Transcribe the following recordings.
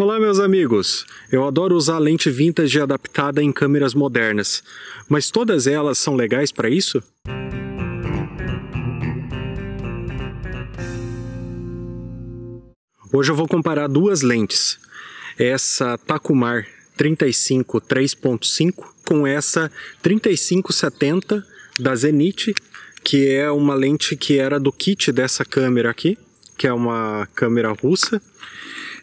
Olá, meus amigos! Eu adoro usar lente vintage adaptada em câmeras modernas, mas todas elas são legais para isso? Hoje eu vou comparar duas lentes, essa Takumar 35 3.5 com essa 3570 da Zenith, que é uma lente que era do kit dessa câmera aqui, que é uma câmera russa.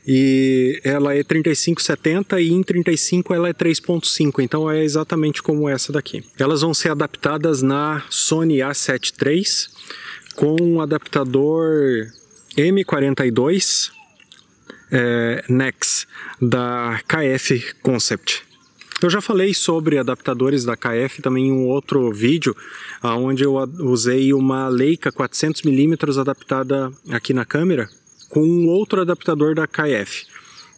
E ela é 3570 e em 35 ela é 3.5, então é exatamente como essa daqui. Elas vão ser adaptadas na Sony A7 III com um adaptador M42 é, eh, Nex da KF Concept. Eu já falei sobre adaptadores da KF também em um outro vídeo, onde eu usei uma Leica 400mm adaptada aqui na câmera com um outro adaptador da KF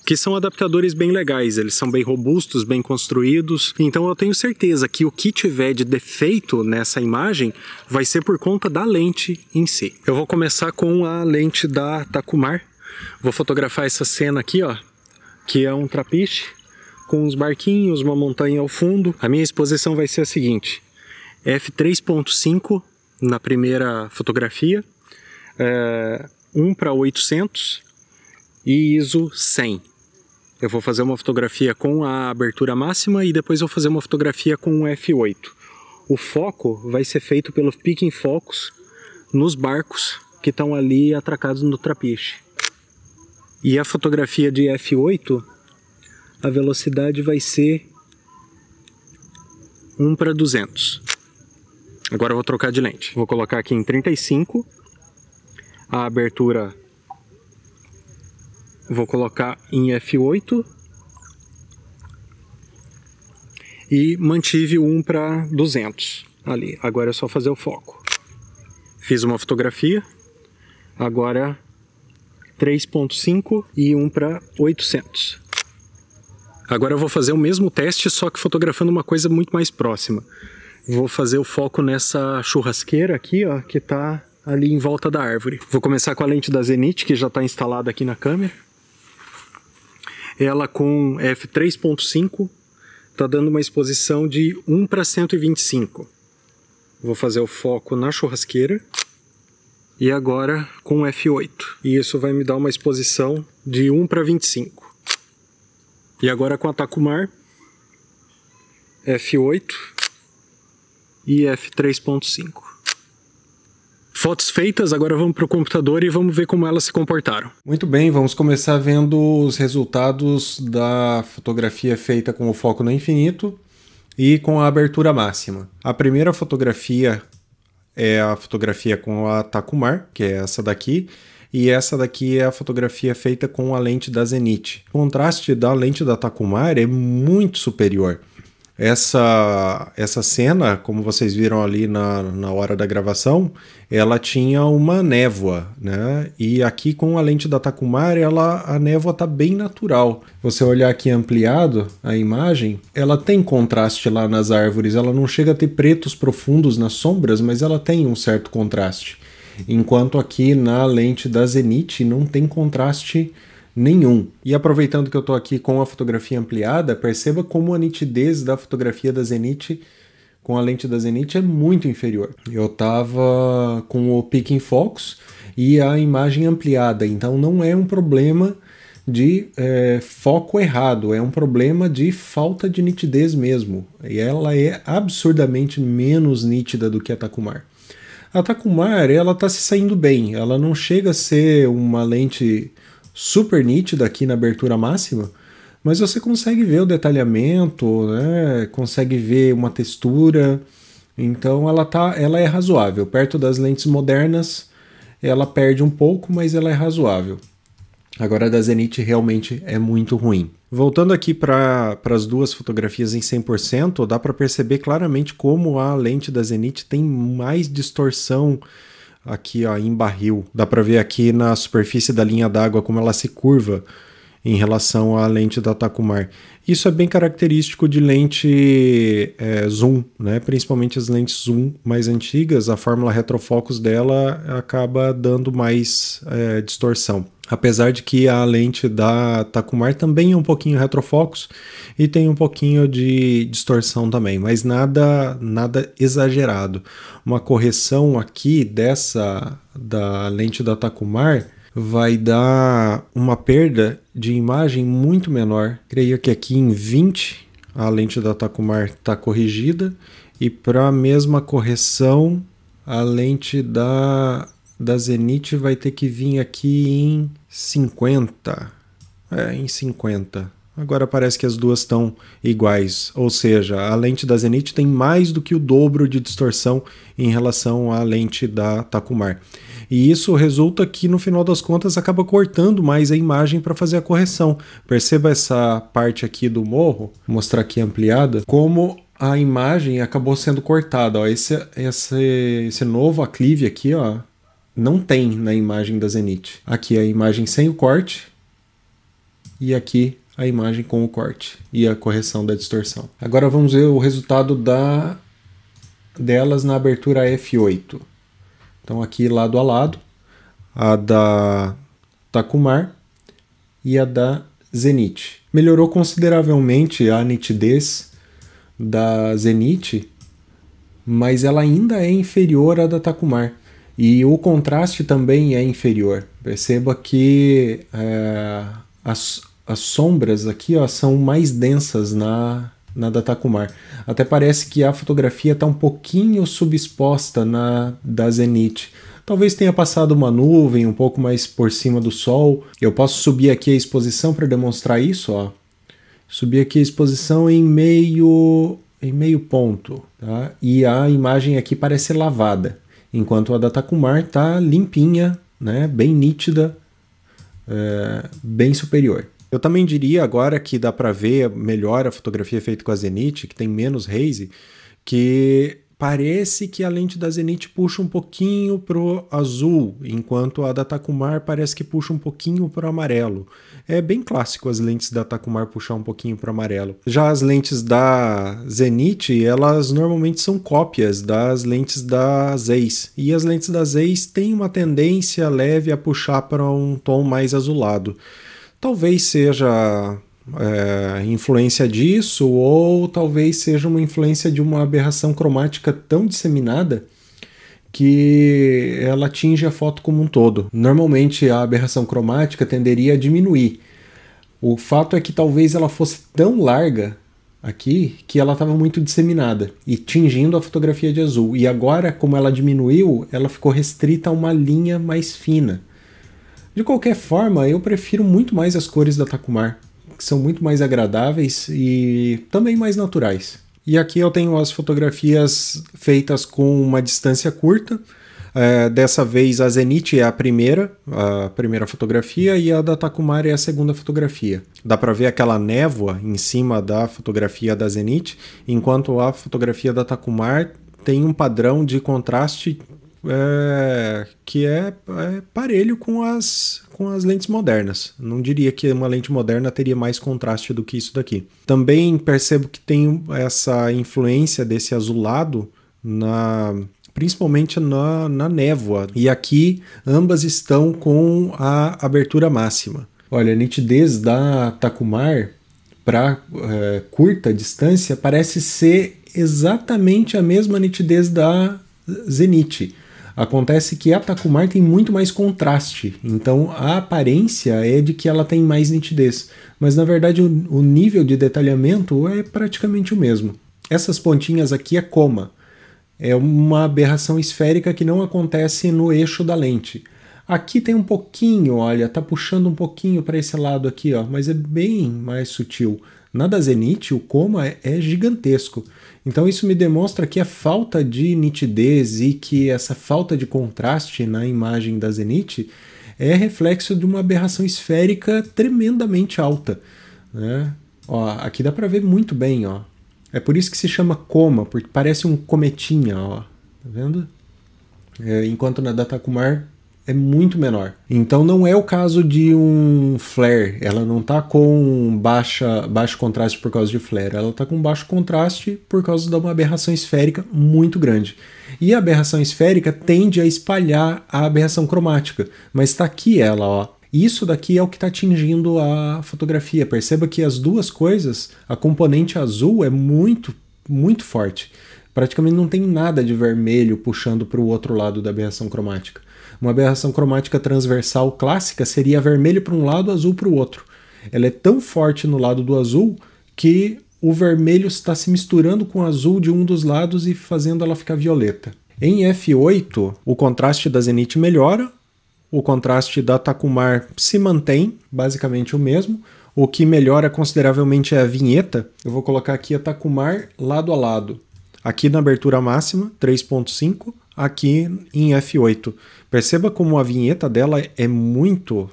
que são adaptadores bem legais, eles são bem robustos, bem construídos. Então eu tenho certeza que o que tiver de defeito nessa imagem vai ser por conta da lente em si. Eu vou começar com a lente da Takumar. Vou fotografar essa cena aqui, ó, que é um trapiche com uns barquinhos, uma montanha ao fundo. A minha exposição vai ser a seguinte: f3.5 na primeira fotografia, é, 1 para 800 e ISO 100. Eu vou fazer uma fotografia com a abertura máxima e depois vou fazer uma fotografia com o f8. O foco vai ser feito pelo Picking Focus nos barcos que estão ali atracados no trapiche. E a fotografia de f8 a velocidade vai ser 1 para 200. Agora eu vou trocar de lente. Vou colocar aqui em 35. A abertura vou colocar em F8. E mantive o 1 para 200 ali. Agora é só fazer o foco. Fiz uma fotografia. Agora 3.5 e 1 para 800. Agora eu vou fazer o mesmo teste, só que fotografando uma coisa muito mais próxima. Vou fazer o foco nessa churrasqueira aqui, ó, que está ali em volta da árvore. Vou começar com a lente da Zenit, que já está instalada aqui na câmera. Ela com f3.5 está dando uma exposição de 1 para 125. Vou fazer o foco na churrasqueira e agora com F8. E isso vai me dar uma exposição de 1 para 25. E agora com a Takumar F8 e F3.5. Fotos feitas, agora vamos para o computador e vamos ver como elas se comportaram. Muito bem, vamos começar vendo os resultados da fotografia feita com o foco no infinito e com a abertura máxima. A primeira fotografia é a fotografia com a Takumar, que é essa daqui, e essa daqui é a fotografia feita com a lente da Zenit. O contraste da lente da Takumar é muito superior. Essa, essa cena, como vocês viram ali na, na hora da gravação, ela tinha uma névoa, né? E aqui com a lente da Takumar, ela, a névoa tá bem natural. Você olhar aqui ampliado a imagem, ela tem contraste lá nas árvores, ela não chega a ter pretos profundos nas sombras, mas ela tem um certo contraste enquanto aqui na lente da Zenit não tem contraste nenhum. E aproveitando que eu estou aqui com a fotografia ampliada, perceba como a nitidez da fotografia da Zenit, com a lente da Zenit, é muito inferior. Eu estava com o pique em focus e a imagem ampliada, então não é um problema de é, foco errado, é um problema de falta de nitidez mesmo. E ela é absurdamente menos nítida do que a Takumar. A Takumar, tá ela tá se saindo bem. Ela não chega a ser uma lente super nítida aqui na abertura máxima, mas você consegue ver o detalhamento, né? Consegue ver uma textura. Então ela tá, ela é razoável. Perto das lentes modernas, ela perde um pouco, mas ela é razoável. Agora a da Zenit realmente é muito ruim. Voltando aqui para as duas fotografias em 100%, dá para perceber claramente como a lente da Zenith tem mais distorção aqui ó, em barril. Dá para ver aqui na superfície da linha d'água como ela se curva em relação à lente da Takumar. Isso é bem característico de lente é, zoom, né? principalmente as lentes zoom mais antigas, a fórmula retrofocus dela acaba dando mais é, distorção. Apesar de que a lente da Takumar também é um pouquinho retrofocus e tem um pouquinho de distorção também, mas nada nada exagerado. Uma correção aqui dessa da lente da Takumar vai dar uma perda de imagem muito menor. Creio que aqui em 20 a lente da Takumar está corrigida e para a mesma correção a lente da, da Zenith vai ter que vir aqui em 50. É, em 50. Agora parece que as duas estão iguais, ou seja, a lente da Zenith tem mais do que o dobro de distorção em relação à lente da Takumar. E isso resulta que no final das contas acaba cortando mais a imagem para fazer a correção. Perceba essa parte aqui do morro, vou mostrar aqui ampliada, como a imagem acabou sendo cortada. Ó. Esse, esse, esse novo aclive aqui ó, não tem na imagem da Zenith. Aqui é a imagem sem o corte e aqui a imagem com o corte e a correção da distorção. Agora vamos ver o resultado da delas na abertura F8. Então aqui lado a lado, a da Takumar e a da Zenith. Melhorou consideravelmente a nitidez da Zenith, mas ela ainda é inferior à da Takumar. E o contraste também é inferior. Perceba que é, as, as sombras aqui ó, são mais densas na na da Takumar. Até parece que a fotografia está um pouquinho subexposta na da Zenith. Talvez tenha passado uma nuvem um pouco mais por cima do sol. Eu posso subir aqui a exposição para demonstrar isso, ó. Subir aqui a exposição em meio em meio ponto, tá? E a imagem aqui parece lavada, enquanto a da Takumar tá limpinha, né? Bem nítida, é, bem superior. Eu também diria agora que dá para ver melhor a fotografia feita com a Zenith, que tem menos haze, que parece que a lente da Zenith puxa um pouquinho pro azul, enquanto a da Takumar parece que puxa um pouquinho pro amarelo. É bem clássico as lentes da Takumar puxar um pouquinho pro amarelo. Já as lentes da Zenith, elas normalmente são cópias das lentes da Zeiss, e as lentes da Zeiss têm uma tendência leve a puxar para um tom mais azulado. Talvez seja é, influência disso, ou talvez seja uma influência de uma aberração cromática tão disseminada que ela atinge a foto como um todo. Normalmente a aberração cromática tenderia a diminuir. O fato é que talvez ela fosse tão larga aqui que ela estava muito disseminada e tingindo a fotografia de azul. E agora, como ela diminuiu, ela ficou restrita a uma linha mais fina. De qualquer forma, eu prefiro muito mais as cores da Takumar, que são muito mais agradáveis e também mais naturais. E aqui eu tenho as fotografias feitas com uma distância curta. É, dessa vez a Zenith é a primeira, a primeira fotografia, e a da Takumar é a segunda fotografia. Dá para ver aquela névoa em cima da fotografia da Zenith, enquanto a fotografia da Takumar tem um padrão de contraste é, que é, é, parelho com as, com as lentes modernas. Não diria que uma lente moderna teria mais contraste do que isso daqui. Também percebo que tem essa influência desse azulado na principalmente na, na névoa. E aqui ambas estão com a abertura máxima. Olha, a nitidez da Takumar para é, curta distância parece ser exatamente a mesma nitidez da Zenith. Acontece que a Takumar tem muito mais contraste, então a aparência é de que ela tem mais nitidez, mas na verdade o, o nível de detalhamento é praticamente o mesmo. Essas pontinhas aqui é coma, é uma aberração esférica que não acontece no eixo da lente. Aqui tem um pouquinho, olha, tá puxando um pouquinho para esse lado aqui, ó, mas é bem mais sutil. Na da Zenith, o coma é, é gigantesco. Então isso me demonstra que a falta de nitidez e que essa falta de contraste na imagem da Zenith é reflexo de uma aberração esférica tremendamente alta. Né? Ó, aqui dá para ver muito bem, ó. É por isso que se chama coma, porque parece um cometinha, ó. Tá vendo? É, enquanto na Takumar é muito menor. Então não é o caso de um flare, ela não tá com baixa, baixo contraste por causa de flare, ela tá com baixo contraste por causa de uma aberração esférica muito grande. E a aberração esférica tende a espalhar a aberração cromática, mas está aqui ela, ó, isso daqui é o que está atingindo a fotografia. Perceba que as duas coisas, a componente azul é muito, muito forte praticamente não tem nada de vermelho puxando para o outro lado da aberração cromática. Uma aberração cromática transversal clássica seria vermelho para um lado, azul para o outro. Ela é tão forte no lado do azul que o vermelho está se misturando com o azul de um dos lados e fazendo ela ficar violeta. Em F8, o contraste da Zenith melhora, o contraste da Takumar se mantém, basicamente o mesmo. O que melhora consideravelmente é a vinheta. Eu vou colocar aqui a Takumar lado a lado. Aqui na abertura máxima, 3.5, aqui em F8. Perceba como a vinheta dela é muito,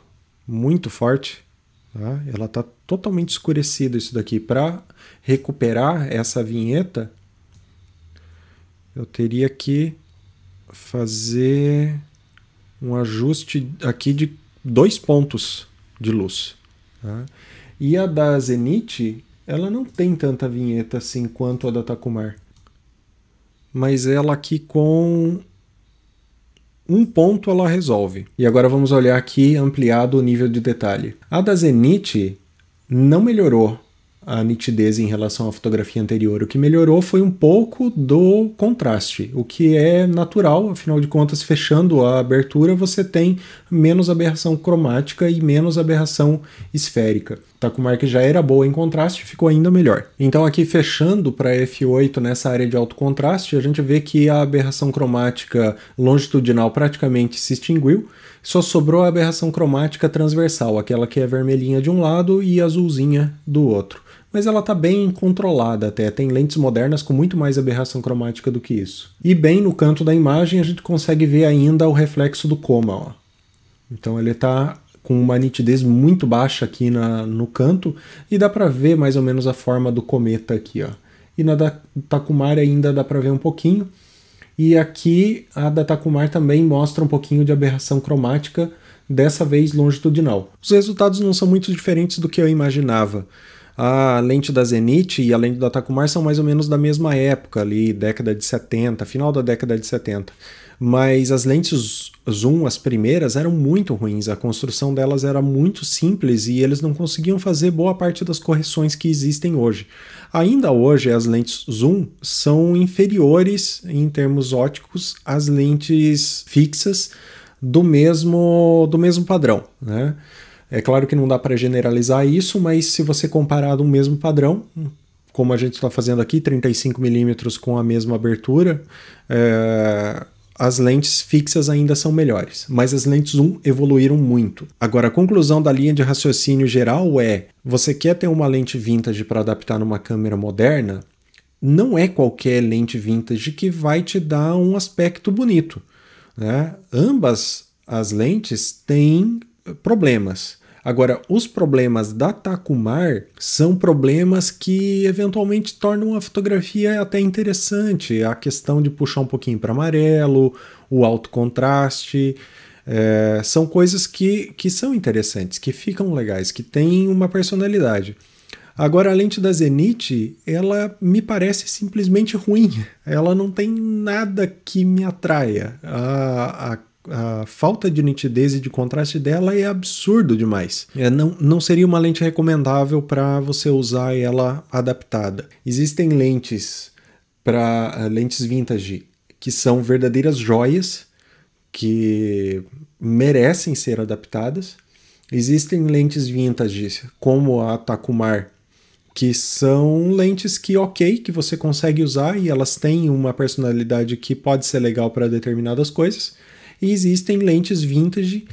muito forte. Tá? Ela está totalmente escurecida isso daqui. Para recuperar essa vinheta, eu teria que fazer um ajuste aqui de dois pontos de luz. Tá? E a da Zenith, ela não tem tanta vinheta assim quanto a da Takumar mas ela aqui com um ponto ela resolve. E agora vamos olhar aqui ampliado o nível de detalhe. A da Zenith não melhorou, a nitidez em relação à fotografia anterior. O que melhorou foi um pouco do contraste, o que é natural, afinal de contas, fechando a abertura, você tem menos aberração cromática e menos aberração esférica. Tá Takumar que já era boa em contraste, ficou ainda melhor. Então aqui fechando para F8 nessa área de alto contraste, a gente vê que a aberração cromática longitudinal praticamente se extinguiu, só sobrou a aberração cromática transversal, aquela que é vermelhinha de um lado e azulzinha do outro. Mas ela está bem controlada até, tem lentes modernas com muito mais aberração cromática do que isso. E bem no canto da imagem a gente consegue ver ainda o reflexo do coma. Ó. Então ele está com uma nitidez muito baixa aqui na, no canto e dá para ver mais ou menos a forma do cometa aqui, ó. E na da Takumari tá ainda dá para ver um pouquinho. E aqui a da Takumar também mostra um pouquinho de aberração cromática, dessa vez longitudinal. Os resultados não são muito diferentes do que eu imaginava. A lente da Zenith e a lente da Takumar são mais ou menos da mesma época, ali, década de 70, final da década de 70 mas as lentes zoom, as primeiras, eram muito ruins. A construção delas era muito simples e eles não conseguiam fazer boa parte das correções que existem hoje. Ainda hoje, as lentes zoom são inferiores em termos óticos às lentes fixas do mesmo, do mesmo padrão, né? É claro que não dá para generalizar isso, mas se você comparar do mesmo padrão, como a gente está fazendo aqui, 35mm com a mesma abertura, é, as lentes fixas ainda são melhores, mas as lentes 1 evoluíram muito. Agora, a conclusão da linha de raciocínio geral é: você quer ter uma lente vintage para adaptar numa câmera moderna? Não é qualquer lente vintage que vai te dar um aspecto bonito. Né? Ambas as lentes têm problemas. Agora, os problemas da Takumar são problemas que eventualmente tornam a fotografia até interessante. A questão de puxar um pouquinho para amarelo, o alto contraste. É, são coisas que, que são interessantes, que ficam legais, que têm uma personalidade. Agora, a lente da Zenit, ela me parece simplesmente ruim. Ela não tem nada que me atraia. A, a a falta de nitidez e de contraste dela é absurdo demais. É, não, não seria uma lente recomendável para você usar ela adaptada. Existem lentes para eh, lentes vintage que são verdadeiras joias que merecem ser adaptadas. Existem lentes vintage como a Takumar que são lentes que ok, que você consegue usar e elas têm uma personalidade que pode ser legal para determinadas coisas. E existem lentes vintage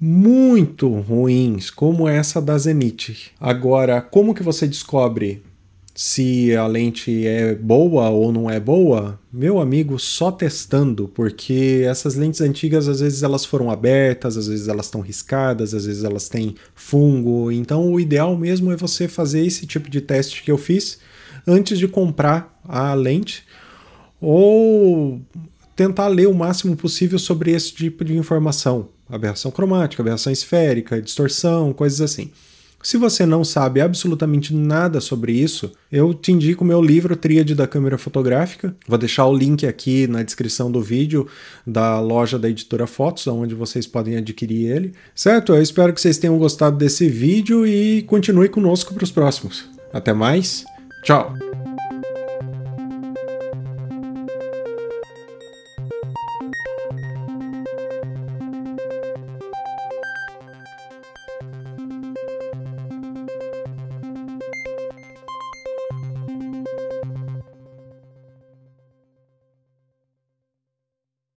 muito ruins, como essa da Zenith. Agora, como que você descobre se a lente é boa ou não é boa? Meu amigo, só testando, porque essas lentes antigas às vezes elas foram abertas, às vezes elas estão riscadas, às vezes elas têm fungo. Então, o ideal mesmo é você fazer esse tipo de teste que eu fiz antes de comprar a lente ou tentar ler o máximo possível sobre esse tipo de informação. Aberração cromática, aberração esférica, distorção, coisas assim. Se você não sabe absolutamente nada sobre isso, eu te indico o meu livro Tríade da Câmera Fotográfica. Vou deixar o link aqui na descrição do vídeo da loja da editora Fotos, onde vocês podem adquirir ele. Certo? Eu espero que vocês tenham gostado desse vídeo e continue conosco para os próximos. Até mais, tchau!